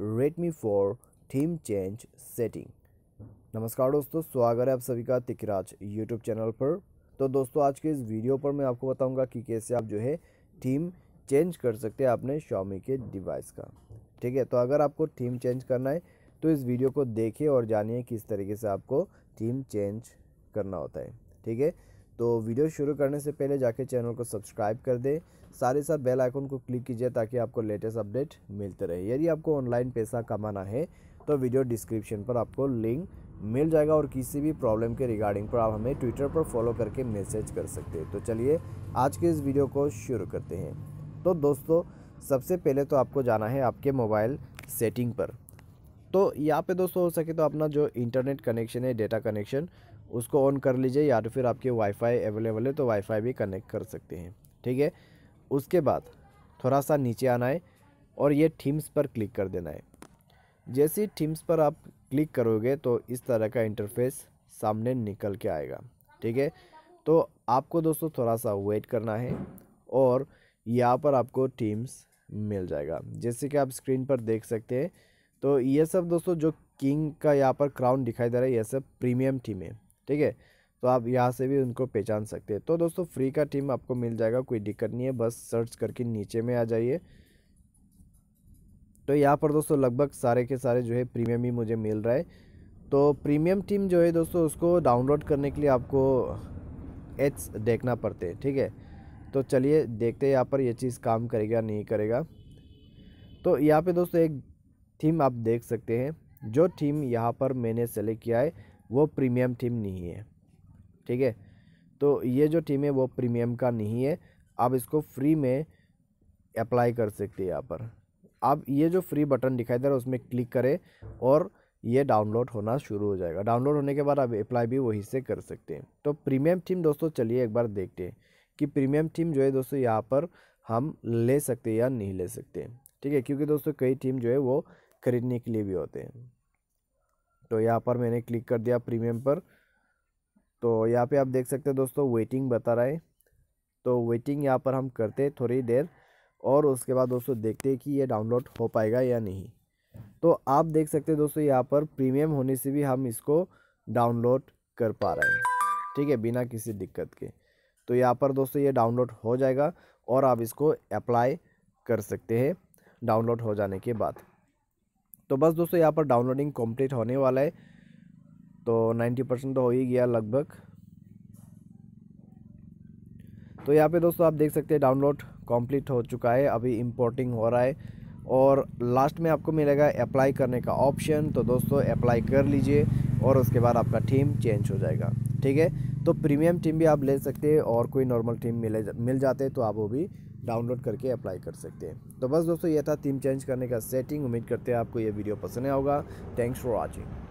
Redmi four theme change setting नमस्कार दोस्तों स्वागत है आप सभी का तिकराज यूट्यूब चैनल पर तो दोस्तों आज के इस वीडियो पर मैं आपको बताऊंगा कि कैसे आप जो है थीम चेंज कर सकते हैं अपने शॉमी के डिवाइस का ठीक है तो अगर आपको थीम चेंज करना है तो इस वीडियो को देखिए और जानिए किस तरीके से आपको थीम चेंज करना होता है ठीक है तो वीडियो शुरू करने से पहले जाके चैनल को सब्सक्राइब कर दें साथ ही साथ बेल आइकन को क्लिक कीजिए ताकि आपको लेटेस्ट अपडेट मिलते रहे यदि आपको ऑनलाइन पैसा कमाना है तो वीडियो डिस्क्रिप्शन पर आपको लिंक मिल जाएगा और किसी भी प्रॉब्लम के रिगार्डिंग पर आप हमें ट्विटर पर फॉलो करके मैसेज कर सकते हैं तो चलिए आज के इस वीडियो को शुरू करते हैं तो दोस्तों सबसे पहले तो आपको जाना है आपके मोबाइल सेटिंग पर तो यहाँ पे दोस्तों हो सके तो अपना जो इंटरनेट कनेक्शन है डेटा कनेक्शन उसको ऑन कर लीजिए या तो फिर आपके वाईफाई अवेलेबल है तो वाईफाई भी कनेक्ट कर सकते हैं ठीक है उसके बाद थोड़ा सा नीचे आना है और ये थीम्स पर क्लिक कर देना है जैसे थीम्स पर आप क्लिक करोगे तो इस तरह का इंटरफेस सामने निकल के आएगा ठीक है तो आपको दोस्तों थोड़ा सा वेट करना है और यहाँ पर आपको थीम्स मिल जाएगा जैसे कि आप स्क्रीन पर देख सकते हैं तो ये सब दोस्तों जो किंग का यहाँ पर क्राउन दिखाई दे रहा है ये सब प्रीमियम टीम है ठीक है तो आप यहाँ से भी उनको पहचान सकते हैं तो दोस्तों फ्री का टीम आपको मिल जाएगा कोई दिक्कत नहीं है बस सर्च करके नीचे में आ जाइए तो यहाँ पर दोस्तों लगभग सारे के सारे जो है प्रीमियम ही मुझे मिल रहा है तो प्रीमियम टीम जो है दोस्तों उसको डाउनलोड करने के लिए आपको एड्स देखना पड़ते हैं ठीक है तो चलिए देखते हैं यहाँ पर ये चीज़ काम करेगा नहीं करेगा तो यहाँ पे दोस्तों एक थीम आप देख सकते हैं जो थीम यहाँ पर मैंने सेलेक्ट किया है वो प्रीमियम थीम नहीं है ठीक है तो ये जो थीम है वो प्रीमियम का नहीं है आप इसको फ्री में अप्लाई कर सकते हैं यहाँ पर आप ये जो फ्री बटन दिखाई दे रहा है उसमें क्लिक करें और ये डाउनलोड होना शुरू हो जाएगा डाउनलोड होने के बाद आप अप्लाई भी वहीं से कर सकते हैं तो प्रीमियम थीम दोस्तों चलिए एक बार देखते हैं कि प्रीमियम थीम जो है दोस्तों यहाँ पर हम ले सकते हैं या नहीं ले सकते ठीक है क्योंकि दोस्तों कई थीम जो है वो खरीदने के लिए भी होते हैं तो यहाँ पर मैंने क्लिक कर दिया प्रीमियम पर तो यहाँ पे आप देख सकते हैं दोस्तों वेटिंग बता रहा है तो वेटिंग यहाँ पर हम करते हैं थोड़ी देर और उसके बाद दोस्तों देखते हैं कि ये डाउनलोड हो पाएगा या नहीं तो आप देख सकते हैं दोस्तों यहाँ पर प्रीमियम होने से भी हम इसको डाउनलोड कर पा रहे हैं ठीक है बिना किसी दिक्कत के तो यहाँ पर दोस्तों ये डाउनलोड हो जाएगा और आप इसको अप्लाई कर सकते हैं डाउनलोड हो जाने के बाद तो बस दोस्तों यहाँ पर डाउनलोडिंग कंप्लीट होने वाला है तो नाइन्टी परसेंट तो हो ही गया लगभग तो यहाँ पे दोस्तों आप देख सकते हैं डाउनलोड कंप्लीट हो चुका है अभी इंपोर्टिंग हो रहा है और लास्ट में आपको मिलेगा अप्लाई करने का ऑप्शन तो दोस्तों अप्लाई कर लीजिए और उसके बाद आपका टीम चेंज हो जाएगा ठीक है तो प्रीमियम टीम भी आप ले सकते हैं और कोई नॉर्मल टीम मिले मिल जाते हैं तो आप वो भी डाउनलोड करके अप्लाई कर सकते हैं तो बस दोस्तों यह था थीम चेंज करने का सेटिंग उम्मीद करते हैं आपको यह वीडियो पसंद आया होगा थैंक्स फॉर वॉचिंग